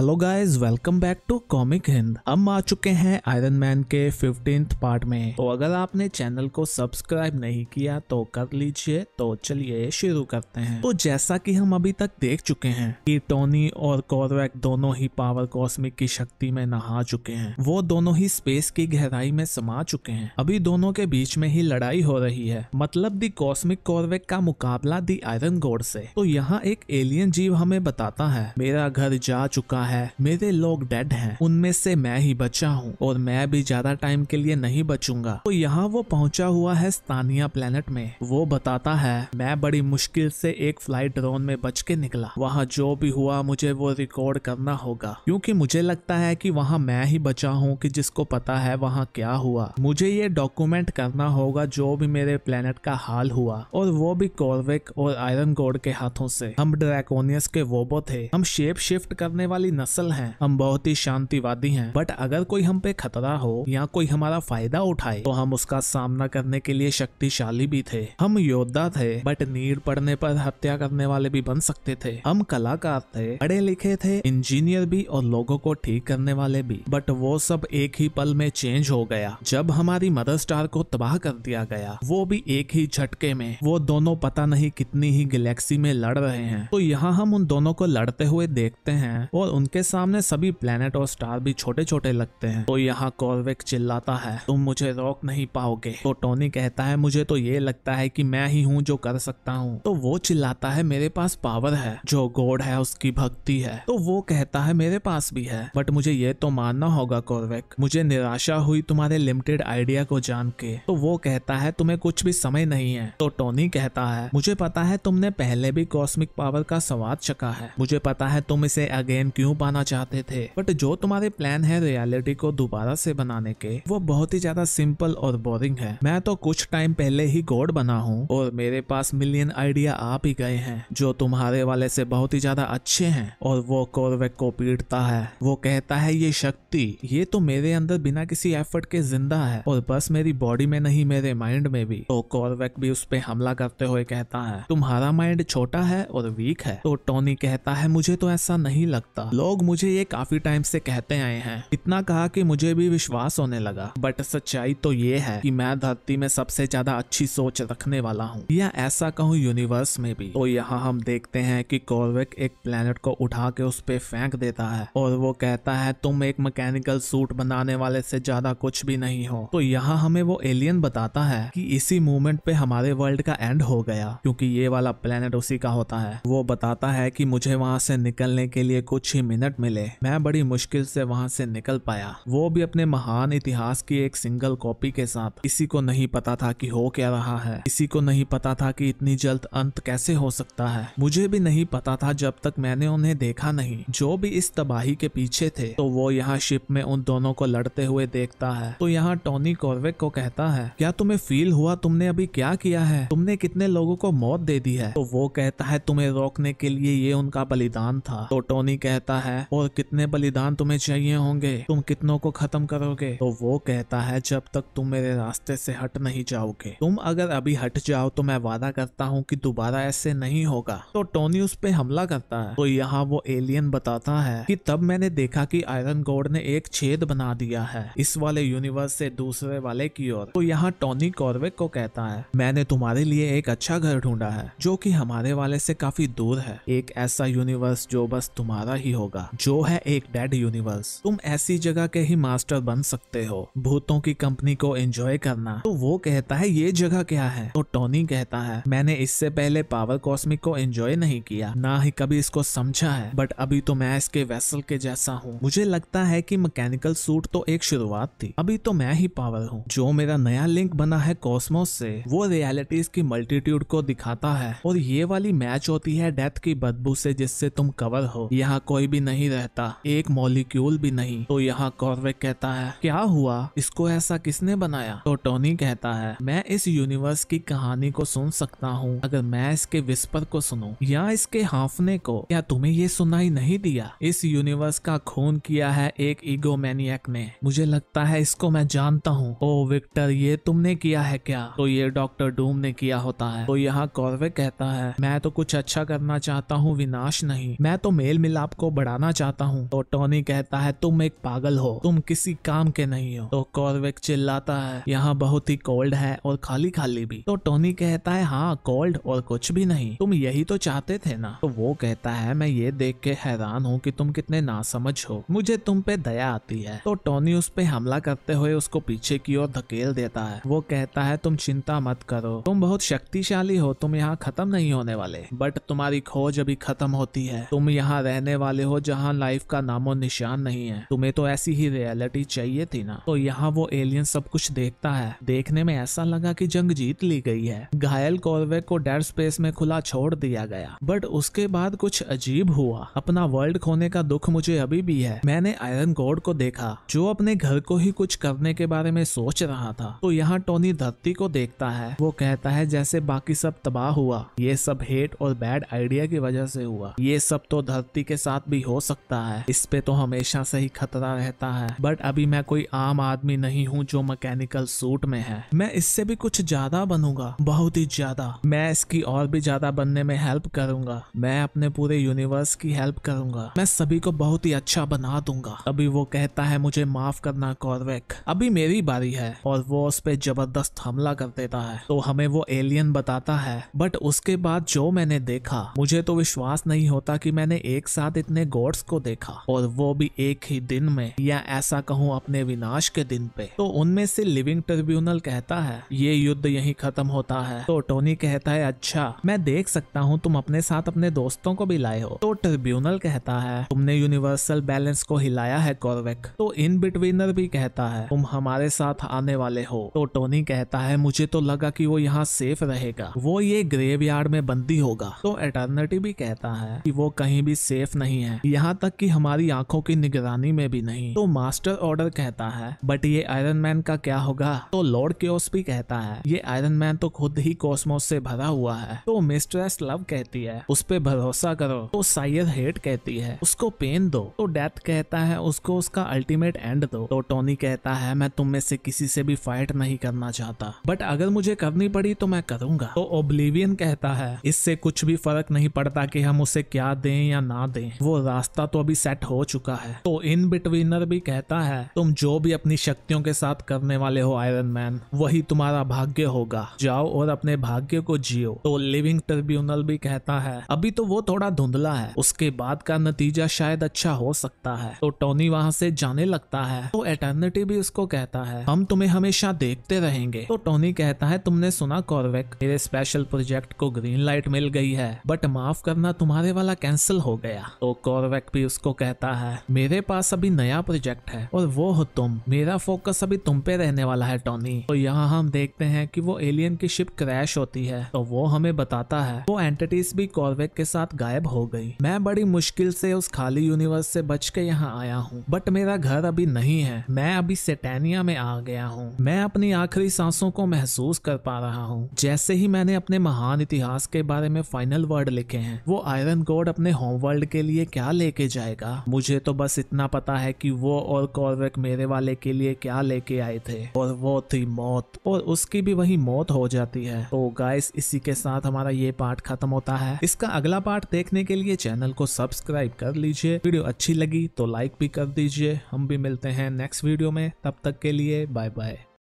hello guys welcome back to comic Hind हम आ चुके हैं आयरन मैन के फिफ्टीन पार्ट में तो अगर आपने चैनल को सब्सक्राइब नहीं किया तो कर लीजिए तो चलिए शुरू करते हैं तो जैसा कि हम अभी तक देख चुके हैं कि टोनी और कॉरवेक दोनों ही पावर कॉस्मिक की शक्ति में नहा चुके हैं वो दोनों ही स्पेस की गहराई में समा चुके हैं अभी दोनों के बीच में ही लड़ाई हो रही है मतलब दी कॉस्मिक कॉरवेक का मुकाबला दी आयरन गोड से तो यहाँ एक एलियन जीव हमें बताता है मेरा घर जा चुका है है मेरे लोग डेड हैं उनमें से मैं ही बचा हूँ और मैं भी ज्यादा टाइम के लिए नहीं बचूंगा तो यहाँ वो पहुंचा हुआ है स्थानीय प्लेनेट में वो बताता है मैं बड़ी मुश्किल से एक फ्लाइट ड्रोन में बच के निकला वहाँ जो भी हुआ मुझे वो रिकॉर्ड करना होगा क्यूँकी मुझे लगता है की वहाँ मैं ही बचा हूँ की जिसको पता है वहाँ क्या हुआ मुझे ये डॉक्यूमेंट करना होगा जो भी मेरे प्लेनेट का हाल हुआ और वो भी कॉर्विक और आयरन गोड के हाथों से हम ड्रैकोनियस के वोबो थे हम शेप शिफ्ट करने वाली हमारी नस्ल है हम बहुत ही शांतिवादी हैं बट अगर कोई हम पे खतरा हो या कोई हमारा फायदा उठाए तो हम उसका सामना करने के लिए शक्तिशाली भी थे हम योद्धा थे बट नीड पड़ने पर हत्या करने वाले भी बन सकते थे हम कलाकार थे पढ़े लिखे थे इंजीनियर भी और लोगों को ठीक करने वाले भी बट वो सब एक ही पल में चेंज हो गया जब हमारी मदर स्टार को तबाह कर दिया गया वो भी एक ही झटके में वो दोनों पता नहीं कितनी ही गैलेक्सी में लड़ रहे हैं तो यहाँ हम उन दोनों को लड़ते हुए देखते हैं और उनके सामने सभी प्लेनेट और स्टार भी छोटे छोटे लगते हैं तो यहाँ कॉर्विक चिल्लाता है तुम मुझे रोक नहीं पाओगे तो टोनी कहता है मुझे तो ये लगता है कि मैं ही हूँ जो कर सकता हूँ तो वो चिल्लाता है मेरे पास पावर है जो गोड है उसकी भक्ति है तो वो कहता है मेरे पास भी है बट मुझे ये तो मानना होगा कॉर्वेक मुझे निराशा हुई तुम्हारे लिमिटेड आइडिया को जान के तो वो कहता है तुम्हें कुछ भी समय नहीं है तो टोनी कहता है मुझे पता है तुमने पहले भी कॉस्मिक पावर का स्वाद चका है मुझे पता है तुम इसे अगेन क्यों न्यू पाना चाहते थे बट जो तुम्हारे प्लान है रियलिटी को दोबारा से बनाने के वो बहुत ही ज्यादा सिंपल और बोरिंग है मैं तो कुछ टाइम पहले ही गोड बना हूँ और मेरे पास मिलियन आइडिया आ भी गए हैं जो तुम्हारे वाले से बहुत ही ज्यादा अच्छे हैं और वो कोरवेक को पीटता है वो कहता है ये शक्ति ये तो मेरे अंदर बिना किसी एफर्ट के जिंदा है और बस मेरी बॉडी में नहीं मेरे माइंड में भी तो कॉर्वेक भी उस पर हमला करते हुए कहता है तुम्हारा माइंड छोटा है और वीक है तो टोनी कहता है मुझे तो ऐसा नहीं लगता लोग मुझे ये काफी टाइम से कहते आए हैं इतना कहा कि मुझे भी विश्वास होने लगा बट सच्चाई तो ये है कि मैं धरती में सबसे ज्यादा अच्छी सोच रखने वाला हूँ या ऐसा कहूँ यूनिवर्स में भी तो यहाँ हम देखते हैं कि कॉर्विक एक प्लेनेट को उठा के उस पर फेंक देता है और वो कहता है तुम एक मैकेनिकल सूट बनाने वाले से ज्यादा कुछ भी नहीं हो तो यहाँ हमें वो एलियन बताता है कि इसी मूवमेंट पे हमारे वर्ल्ड का एंड हो गया क्योंकि ये वाला प्लेनेट उसी का होता है वो बताता है कि मुझे वहां से निकलने के लिए कुछ ही मिनट मिले मैं बड़ी मुश्किल से वहां से निकल पाया वो भी अपने महान इतिहास की एक सिंगल कॉपी के साथ किसी को नहीं पता था कि हो क्या रहा है किसी को नहीं पता था कि इतनी जल्द अंत कैसे हो सकता है मुझे भी नहीं पता था जब तक मैंने उन्हें देखा नहीं जो भी इस तबाही के पीछे थे तो वो यहाँ शिप में उन दोनों को लड़ते हुए देखता है तो यहाँ टोनी कॉर्वेक को कहता है क्या तुम्हें फील हुआ तुमने अभी क्या किया है तुमने कितने लोगों को मौत दे दी है तो वो कहता है तुम्हें रोकने के लिए ये उनका बलिदान था तो टोनी कहता है और कितने बलिदान तुम्हें चाहिए होंगे तुम कितनों को खत्म करोगे तो वो कहता है जब तक तुम मेरे रास्ते से हट नहीं जाओगे तुम अगर अभी हट जाओ तो मैं वादा करता हूँ कि दोबारा ऐसे नहीं होगा तो टोनी उस पर हमला करता है तो यहाँ वो एलियन बताता है कि तब मैंने देखा कि आयरन गोड ने एक छेद बना दिया है इस वाले यूनिवर्स से दूसरे वाले की ओर तो यहाँ टोनी कॉर्विक को कहता है मैंने तुम्हारे लिए एक अच्छा घर ढूंढा है जो की हमारे वाले से काफी दूर है एक ऐसा यूनिवर्स जो बस तुम्हारा ही होगा होगा जो है एक डेड यूनिवर्स तुम ऐसी जगह के ही मास्टर बन सकते हो भूतों की कंपनी को एंजॉय करना तो वो कहता है ये जगह क्या है तो टोनी कहता है मैंने इससे पहले पावर कॉस्मिक को एंजॉय नहीं किया ना ही कभी इसको समझा है बट अभी तो मैं इसके वेसल के जैसा हूँ मुझे लगता है की मैकेनिकल सूट तो एक शुरुआत थी अभी तो मैं ही पावर हूँ जो मेरा नया लिंक बना है कॉस्मोस से वो रियलिटीज की मल्टीट्यूड को दिखाता है और ये वाली मैच होती है डेथ की बदबू से जिससे तुम कवर हो यहाँ कोई भी भी नहीं रहता एक मॉलिक्यूल भी नहीं तो यहाँ कॉर्वेक कहता है क्या हुआ इसको ऐसा किसने बनाया तो टोनी कहता है मैं इस यूनिवर्स की कहानी को सुन सकता हूँ अगर मैं इसके विस्पर को सुनू या इसके हाफने को या तुम्हे ये सुनाई नहीं दिया इस यूनिवर्स का खून किया है एक ईगो ने मुझे लगता है इसको मैं जानता हूँ ओ विक्टर ये तुमने किया है क्या तो ये डॉक्टर डूम ने किया होता है तो यहाँ कॉर्वे कहता है मैं तो कुछ अच्छा करना चाहता हूँ विनाश नहीं मैं तो मेल मिलाप को बढ़ा चढ़ाना चाहता हूँ तो टोनी कहता है तुम एक पागल हो तुम किसी काम के नहीं हो तो कॉर्विक चिल्लाता है यहाँ बहुत ही कोल्ड है और खाली खाली भी तो टोनी कहता है हाँ कोल्ड और कुछ भी नहीं तुम यही तो चाहते थे ना तो वो कहता है मैं ये देख के हैरान हूँ कि तुम कितने नासमझ हो मुझे तुम पे दया आती है तो टोनी उस पे हमला करते हुए उसको पीछे की ओर धकेल देता है वो कहता है तुम चिंता मत करो तुम बहुत शक्तिशाली हो तुम यहाँ खत्म नहीं होने वाले बट तुम्हारी खोज अभी खत्म होती है तुम यहाँ रहने वाले हो हो जहाँ लाइफ का नामो निशान नहीं है तुम्हें तो ऐसी ही रियलिटी चाहिए थी ना तो यहाँ वो एलियन सब कुछ देखता है देखने में ऐसा लगा की जंग जीत ली गई है घायल कॉर्वेक को डेड स्पेस में खुला छोड़ दिया गया बट उसके बाद कुछ अजीब हुआ अपना वर्ल्ड खोने का दुख मुझे अभी भी है मैंने आयरन गोड को देखा जो अपने घर को ही कुछ करने के बारे में सोच रहा था तो यहाँ टोनी धरती को देखता है वो कहता है जैसे बाकी सब तबाह हुआ ये सब हेट और बैड आइडिया की वजह से हुआ ये सब तो धरती के साथ भी भी हो सकता है इस पे तो हमेशा से ही खतरा रहता है बट अभी मैं कोई आम आदमी नहीं हूँ जो मैकेनिकल सूट में है मैं इससे भी कुछ ज्यादा बनूंगा बहुत ही ज्यादा मैं इसकी और भी ज्यादा बनने में हेल्प करूंगा मैं अपने पूरे यूनिवर्स की हेल्प करूंगा मैं सभी को बहुत ही अच्छा बना दूंगा अभी वो कहता है मुझे माफ करना कॉर्वेक अभी मेरी बारी है और वो उस पर जबरदस्त हमला कर देता है तो हमें वो एलियन बताता है बट उसके बाद जो मैंने देखा मुझे तो विश्वास नहीं होता कि मैंने एक साथ इतने गॉड्स को देखा और वो भी एक ही दिन में या ऐसा कहूँ अपने विनाश के दिन पे तो उनमें से लिविंग ट्रिब्यूनल कहता है ये युद्ध यही खत्म होता है तो टोनी कहता है अच्छा मैं देख सकता हूँ तुम अपने साथ अपने दोस्तों को भी लाए हो तो ट्रिब्यूनल कहता है तुमने यूनिवर्सल बैलेंस को हिलाया है कॉर्वेक तो इन बिटवीनर भी कहता है तुम हमारे साथ आने वाले हो तो टोनी कहता है मुझे तो लगा कि वो यहाँ सेफ रहेगा वो ये ग्रेव यार्ड में बंदी होगा तो एटर्निटी भी कहता है कि वो कहीं भी सेफ नहीं है यहाँ तक कि हमारी आंखों की निगरानी में भी नहीं तो मास्टर ऑर्डर कहता है बट ये आयरन मैन का क्या होगा तो लॉर्ड क्योस भी कहता है ये आयरन मैन तो खुद ही कॉस्मोस से भरा हुआ है तो मिस्ट्रेस लव कहती है उस पर भरोसा करो तो साइयर हेट कहती है उसको पेन दो तो डेथ कहता है उसको उसका अल्टीमेट एंड दो तो टोनी कहता है मैं तुम में से किसी से भी फाइट नहीं करना चाहता बट अगर मुझे करनी पड़ी तो मैं करूंगा तो ओब्लिवियन कहता है इससे कुछ भी फर्क नहीं पड़ता कि हम उसे क्या दें या ना दें वो रास्ता तो अभी सेट हो चुका है तो इन बिटवीनर भी कहता है तुम जो भी अपनी शक्तियों के साथ करने वाले हो आयरन मैन वही तुम्हारा भाग्य होगा जाओ और अपने भाग्य को जियो तो लिविंग ट्रिब्यूनल भी कहता है अभी तो वो थोड़ा धुंधला है उसके बाद का नतीजा शायद अच्छा हो सकता है तो टोनी वहाँ से जाने लगता है तो एटर्निटी भी उसको कहता है हम तुम्हें हमेशा देखते रहेंगे तो टोनी कहता है तुमने सुना कॉर्वेक मेरे स्पेशल प्रोजेक्ट को ग्रीन लाइट मिल गई है बट माफ करना तुम्हारे वाला कैंसिल हो गया तो कॉर कॉर्वेक भी उसको कहता है मेरे पास अभी नया प्रोजेक्ट है और वो हो तुम मेरा फोकस अभी तुम पे रहने वाला है टॉनी तो यहाँ हम देखते हैं कि वो एलियन की शिप क्रैश होती है तो वो हमें बताता है वो एंटिटीज भी कॉर्वेक के साथ गायब हो गई मैं बड़ी मुश्किल से उस खाली यूनिवर्स से बच के यहाँ आया हूँ बट मेरा घर अभी नहीं है मैं अभी सेटेनिया में आ गया हूँ मैं अपनी आखिरी सांसों को महसूस कर पा रहा हूँ जैसे ही मैंने अपने महान इतिहास के बारे में फाइनल वर्ड लिखे हैं वो आयरन गोड अपने होम वर्ल्ड के लिए क्या क्या लेके जाएगा मुझे तो बस इतना पता है कि वो और कॉर्वेक मेरे वाले के लिए क्या लेके आए थे और वो थी मौत और उसकी भी वही मौत हो जाती है तो गाइस इसी के साथ हमारा ये पार्ट खत्म होता है इसका अगला पार्ट देखने के लिए चैनल को सब्सक्राइब कर लीजिए वीडियो अच्छी लगी तो लाइक भी कर दीजिए हम भी मिलते हैं नेक्स्ट वीडियो में तब तक के लिए बाय बाय